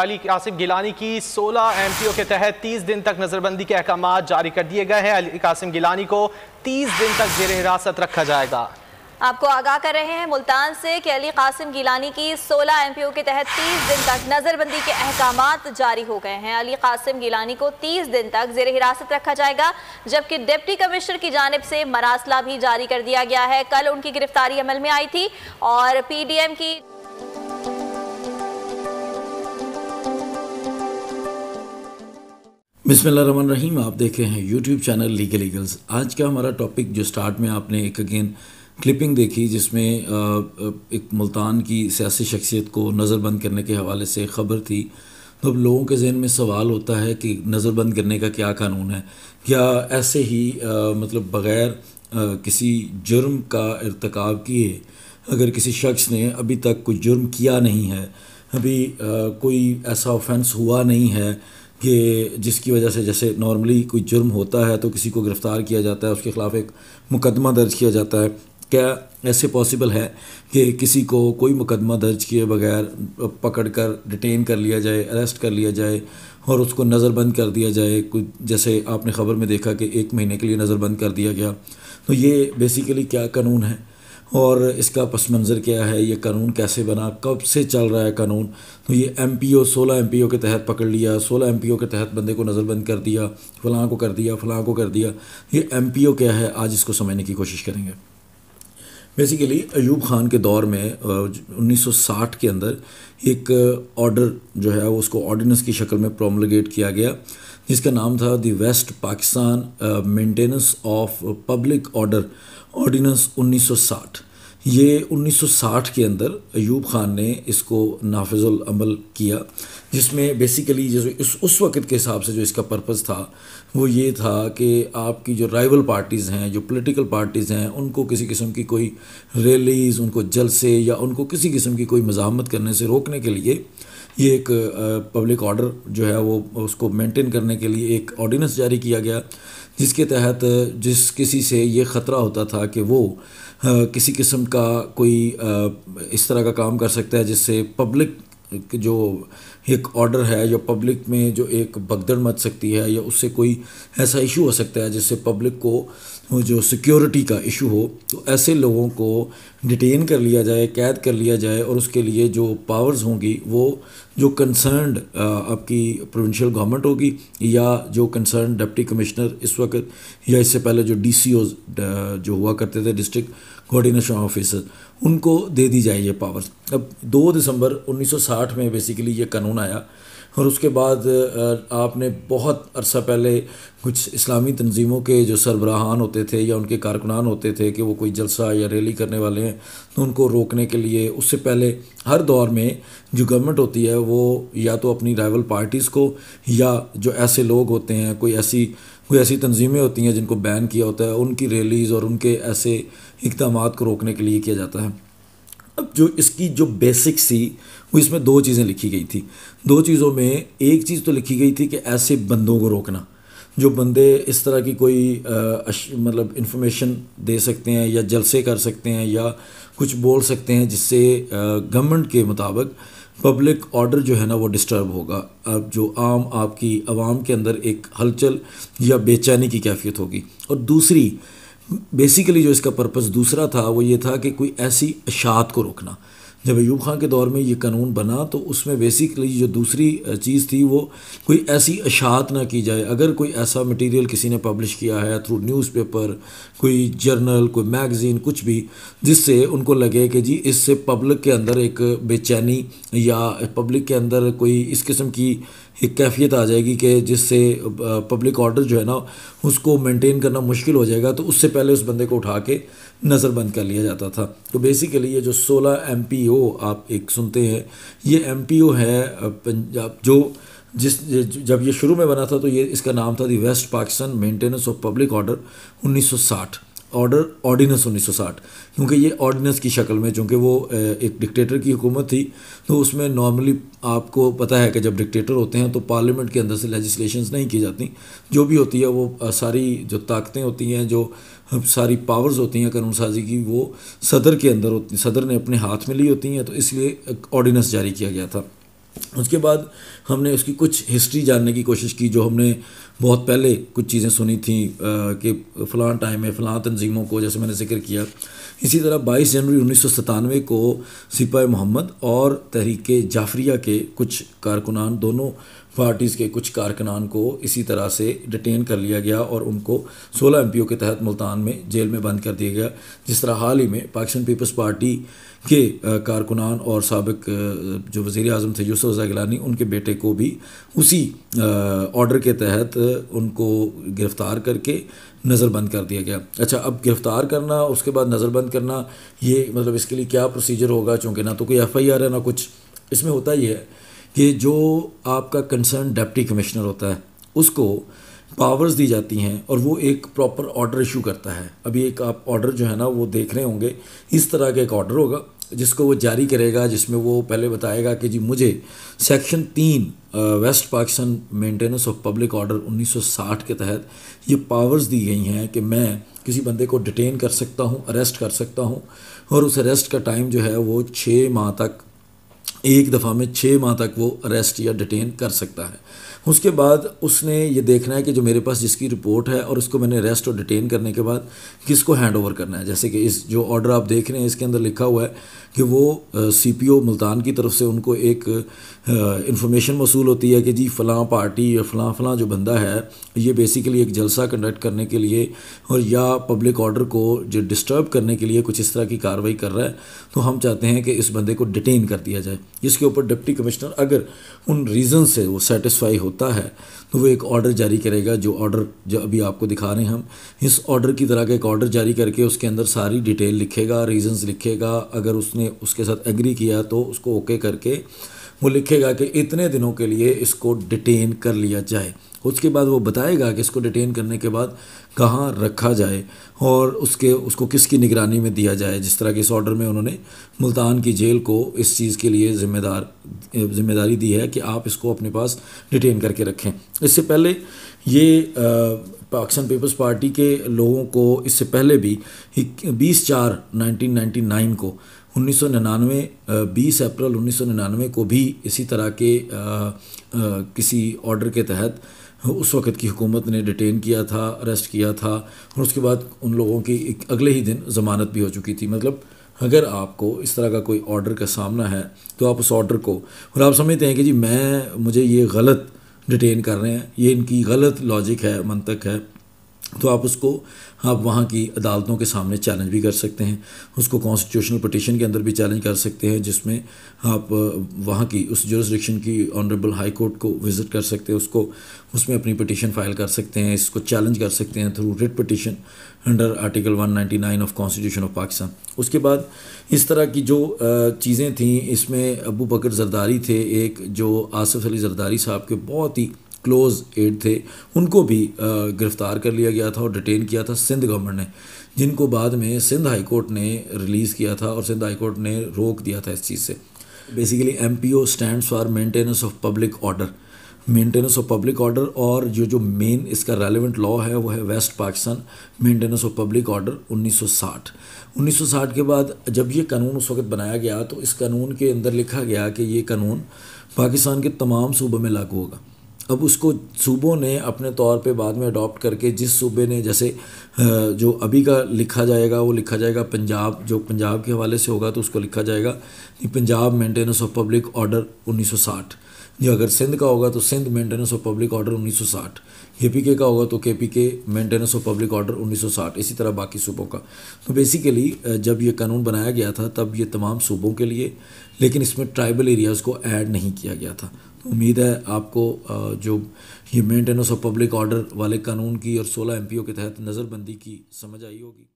अली कासिफ गिलानी की 16 एमपीओ के तहत 30 दिन तक नजरबंदी के अहकाम जारी कर दिए गए हैं अली कासिम गिलानी को 30 दिन तक जेर हिरासत रखा जाएगा आपको आगाह कर रहे हैं मुल्तान से कि अली कासिम गिलानी की 16 एमपीओ के तहत 30 दिन तक नज़रबंदी के अहकाम जारी हो गए हैं अली कासिम गिलानी को 30 दिन तक जेर हिरासत रखा जाएगा जबकि डिप्टी कमिश्नर की जानब से मरासला भी जारी कर दिया गया है कल उनकी गिरफ्तारी अमल में आई थी और पी डी एम की रमन रहीम आप देख रहे हैं यूट्यूब चैनल लीगल लीगल्स आज का हमारा टॉपिक जो स्टार्ट में आपने एक अगेन क्लिपिंग देखी जिसमें एक मुल्तान की सियासी शख्सियत को नज़रबंद करने के हवाले से ख़बर थी तो अब लोगों के जहन में सवाल होता है कि नज़रबंद करने का क्या कानून है क्या ऐसे ही आ, मतलब बग़ैर किसी जुर्म का इरतक किए अगर किसी शख्स ने अभी तक कोई जुर्म किया नहीं है अभी आ, कोई ऐसा ऑफेंस हुआ नहीं है कि जिसकी वजह से जैसे नॉर्मली कोई जुर्म होता है तो किसी को गिरफ़्तार किया जाता है उसके ख़िलाफ़ एक मुकदमा दर्ज किया जाता है क्या ऐसे पॉसिबल है कि किसी को कोई मुकदमा दर्ज किए बगैर पकड़ कर डिटेन कर लिया जाए अरेस्ट कर लिया जाए और उसको नज़रबंद कर दिया जाए कुछ जैसे आपने ख़बर में देखा कि एक महीने के लिए नज़रबंद कर दिया गया तो ये बेसिकली क्या कानून है और इसका पस मंज़र क्या है ये कानून कैसे बना कब से चल रहा है कानून तो ये एम पी ओ सोलह एम पी ओ के तहत पकड़ लिया सोलह एम पी ओ के तहत बंदे को नज़रबंद कर दिया फ़लाँ को कर दिया फ़लाँ को कर दिया ये एम पी ओ क्या है आज इसको समझने की कोशिश करेंगे बेसिकली अयूब ख़ान के दौर में 1960 के अंदर एक ऑर्डर जो है उसको ऑर्डिनेंस की शक्ल में प्रोमलगेट किया गया जिसका नाम था the West Pakistan maintenance of public Order Ordinance 1960 ये 1960 के अंदर अयूब ख़ान ने इसको नाफिजुल अमल किया जिसमें बेसिकली जैसे इस उस वक्त के हिसाब से जो इसका पर्पस था वो ये था कि आपकी जो राइवल पार्टीज़ हैं जो पॉलिटिकल पार्टीज़ हैं उनको किसी किस्म की कोई रैलीज़ उनको जलसे या उनको किसी किस्म की कोई मजामत करने से रोकने के लिए ये एक पब्लिक ऑर्डर जो है वो उसको मेंटेन करने के लिए एक ऑर्डिनेंस जारी किया गया जिसके तहत जिस किसी से ये ख़तरा होता था कि वो किसी किस्म का कोई इस तरह का काम कर सकता है जिससे पब्लिक जो एक ऑर्डर है या पब्लिक में जो एक भगदड़ मच सकती है या उससे कोई ऐसा इशू हो सकता है जिससे पब्लिक को जो सिक्योरिटी का इशू हो तो ऐसे लोगों को डिटेन कर लिया जाए कैद कर लिया जाए और उसके लिए जो पावर्स होंगी वो जो कंसर्नड आपकी प्रोविंशियल गवर्नमेंट होगी या जो कंसर्न डिप्टी कमिश्नर इस वक्त या इससे पहले जो डी जो हुआ करते थे डिस्ट्रिक्ट कोऑर्डिनेशन ऑफिसर उनको दे दी जाए ये पावर्स अब 2 दिसंबर 1960 में बेसिकली ये कानून आया और उसके बाद आपने बहुत अरसा पहले कुछ इस्लामी तंजीमों के जो सरबराहान होते थे या उनके कारकुनान होते थे कि वो कोई जलसा या रैली करने वाले हैं तो उनको रोकने के लिए उससे पहले हर दौर में जो गवर्नमेंट होती है वो या तो अपनी राइवल पार्टीज़ को या जो ऐसे लोग होते हैं कोई ऐसी कोई ऐसी तंजीमें होती हैं जिनको बैन किया होता है उनकी रैलीज़ और उनके ऐसे इकदाम को रोकने के लिए किया जाता है अब जो इसकी जो बेसिक्स थी वो इसमें दो चीज़ें लिखी गई थी दो चीज़ों में एक चीज़ तो लिखी गई थी कि ऐसे बंदों को रोकना जो बंदे इस तरह की कोई मतलब इन्फॉर्मेशन दे सकते हैं या जलसे कर सकते हैं या कुछ बोल सकते हैं जिससे गवर्नमेंट के मुताबिक पब्लिक ऑर्डर जो है ना वो डिस्टर्ब होगा अब जो आम आपकी आवाम के अंदर एक हलचल या बेचैनी की कैफियत होगी और दूसरी बेसिकली जो इसका पर्पस दूसरा था वो ये था कि कोई ऐसी अशात को रोकना जब अयूब खां के दौर में ये कानून बना तो उसमें बेसिकली जो दूसरी चीज़ थी वो कोई ऐसी अशात ना की जाए अगर कोई ऐसा मटेरियल किसी ने पब्लिश किया है थ्रू न्यूज़पेपर कोई जर्नल कोई मैगज़ीन कुछ भी जिससे उनको लगे कि जी इससे पब्लिक के अंदर एक बेचैनी या पब्लिक के अंदर कोई इस किस्म की एक कैफियत आ जाएगी कि जिससे पब्लिक ऑर्डर जो है ना उसको मेंटेन करना मुश्किल हो जाएगा तो उससे पहले उस बंदे को उठा के नज़रबंद कर लिया जाता था तो बेसिकली ये जो 16 एम आप एक सुनते हैं ये एम है पंजाब जो जिस जब ये शुरू में बना था तो ये इसका नाम था the West Pakistan maintenance of public order 1960 Order Ordinance 1960 क्योंकि ये ऑर्डिनेंस की शक्ल में चूँकि वो एक डिक्टेटर की हुकूमत थी तो उसमें नॉर्मली आपको पता है कि जब डिक्टेटर होते हैं तो पार्लियामेंट के अंदर से लेजिस्लेशन नहीं की जाती जो भी होती है वो सारी जो ताकतें होती हैं जो सारी पावर्स होती हैं कानून साजी की वो सदर के अंदर होती सदर ने अपने हाथ में ली होती हैं तो इसलिए ऑर्डिनेंस जारी किया गया था उसके बाद हमने उसकी कुछ हिस्ट्री जानने की कोशिश की जो हमने बहुत पहले कुछ चीज़ें सुनी थी कि फ़लाँ टाइम में फ़लाँ तनजीमों को जैसे मैंने जिक्र किया इसी तरह 22 जनवरी उन्नीस को सिपाही मोहम्मद और तहरीक जाफरिया के कुछ कारकुनान दोनों पार्टीज़ के कुछ कारकनान को इसी तरह से डिटेन कर लिया गया और उनको 16 एम के तहत मुल्तान में जेल में बंद कर दिया गया जिस तरह हाल ही में पाकिस्तान पीपल्स पार्टी के कारकुनान और सबक जो वज़ी अजम थे यूसुफ गिलानी उनके बेटे को भी उसी ऑर्डर के तहत उनको गिरफ़्तार करके नज़रबंद कर दिया गया अच्छा अब गिरफ़्तार करना उसके बाद नज़रबंद करना ये मतलब इसके लिए क्या प्रोसीजर होगा चूँकि ना तो कोई एफ़ आई आर है ना कुछ इसमें होता ही है कि जो आपका कंसर्न डेप्टी कमिश्नर होता है उसको पावर्स दी जाती हैं और वो एक प्रॉपर ऑर्डर इशू करता है अभी एक आप ऑर्डर जो है ना वो देख रहे होंगे इस तरह का एक ऑर्डर होगा जिसको वो जारी करेगा जिसमें वो पहले बताएगा कि जी मुझे सेक्शन तीन West Pakistan maintenance of public order 1960 के तहत ये पावर्स दी गई हैं कि मैं किसी बंदे को डिटेन कर सकता हूँ अरेस्ट कर सकता हूँ और उस अरेस्ट का टाइम जो है वो छः माह तक एक दफ़ा में छः माह तक वो अरेस्ट या डिटेन कर सकता है उसके बाद उसने ये देखना है कि जो मेरे पास जिसकी रिपोर्ट है और उसको मैंने रेस्ट और डिटेन करने के बाद किसको हैंड ओवर करना है जैसे कि इस जो ऑर्डर आप देख रहे हैं इसके अंदर लिखा हुआ है कि वो सी पी ओ मुल्तान की तरफ से उनको एक इंफॉर्मेशन मौसू होती है कि जी फ़लाँ पार्टी या फ़लाँ फ़लाँ जो बंदा है ये बेसिकली एक जलसा कंडक्ट करने के लिए और या पब्लिक ऑर्डर को जो डिस्टर्ब करने के लिए कुछ इस तरह की कार्रवाई कर रहा है तो हम चाहते हैं कि इस बंदे को डिटेन कर दिया जाए जिसके ऊपर डिप्टी कमिश्नर अगर उन रीज़न से वो सेटिस्फाई हो होता है तो वो एक ऑर्डर जारी करेगा जो ऑर्डर जो अभी आपको दिखा रहे हैं हम इस ऑर्डर की तरह का एक ऑर्डर जारी करके उसके अंदर सारी डिटेल लिखेगा रीजंस लिखेगा अगर उसने उसके साथ एग्री किया तो उसको ओके करके वो लिखेगा कि इतने दिनों के लिए इसको डिटेन कर लिया जाए उसके बाद वो बताएगा कि इसको डिटेन करने के बाद कहाँ रखा जाए और उसके उसको किसकी निगरानी में दिया जाए जिस तरह के इस ऑर्डर में उन्होंने मुल्तान की जेल को इस चीज़ के लिए ज़िम्मेदार जिम्मेदारी दी है कि आप इसको अपने पास डिटेन करके रखें इससे पहले ये पाकिस्तान पीपल्स पार्टी के लोगों को इससे पहले भी बीस चार नाइनटीन नाइन्टी नाइन को उन्नीस सौ बीस अप्रैल उन्नीस सौ को भी इसी तरह के आ, आ, किसी ऑर्डर के तहत उस वक़्त की हुकूमत ने डिटेन किया था अरेस्ट किया था और उसके बाद उन लोगों की अगले ही दिन ज़मानत भी हो चुकी थी मतलब अगर आपको इस तरह का कोई ऑर्डर का सामना है तो आप उस ऑर्डर को और आप समझते हैं कि जी मैं मुझे ये गलत डिटेन कर रहे हैं ये इनकी गलत लॉजिक है मंतक है तो आप उसको आप वहाँ की अदालतों के सामने चैलेंज भी कर सकते हैं उसको कॉन्स्टिट्यूशनल पटिशन के अंदर भी चैलेंज कर सकते हैं जिसमें आप वहाँ की उस जोरिस्डिक्शन की ऑनरेबल हाई कोर्ट को विज़िट कर सकते हैं उसको उसमें अपनी पटिशन फाइल कर सकते हैं इसको चैलेंज कर सकते हैं through writ petition under article 199 of constitution of Pakistan उसके बाद इस तरह की जो चीज़ें थीं इसमें अबू बकर जरदारी थे एक जो आसफ़ अली जरदारी साहब के बहुत ही क्लोज़ एड थे उनको भी गिरफ़्तार कर लिया गया था और डिटेन किया था सिंध गवर्नमेंट ने जिनको बाद में सिंध हाई कोर्ट ने रिलीज़ किया था और सिंध हाई कोर्ट ने रोक दिया था इस चीज़ से basically M P O stand for maintenance of public order maintenance of public order और जो जो मेन इसका रेलिवेंट लॉ है वो है west Pakistan maintenance of public order 1960 1960 के बाद जब ये कानून उस वक्त बनाया गया तो इस कानून के अंदर लिखा गया कि ये कानून पाकिस्तान के तमाम सूबों में लागू होगा अब उसको सूबों ने अपने तौर पे बाद में अडॉप्ट करके जिस सूबे ने जैसे जो अभी का लिखा जाएगा वो लिखा जाएगा पंजाब जो पंजाब के हवाले से होगा तो उसको लिखा जाएगा Punjab maintenance of public order 1960 ये अगर सिंध का होगा तो Sindh maintenance of public order 1960 के का होगा तो के पी के मेंटेनेंस ऑफ पब्लिक ऑर्डर 1960 इसी तरह बाकी सूबों का तो बेसिकली जब ये कानून बनाया गया था तब ये तमाम सूबों के लिए लेकिन इसमें ट्राइबल एरियाज़ को ऐड नहीं किया गया था तो उम्मीद है आपको जो ये मेंटेनेंस ऑफ पब्लिक ऑर्डर वाले कानून की और सोलह एम के तहत नज़रबंदी की समझ आई होगी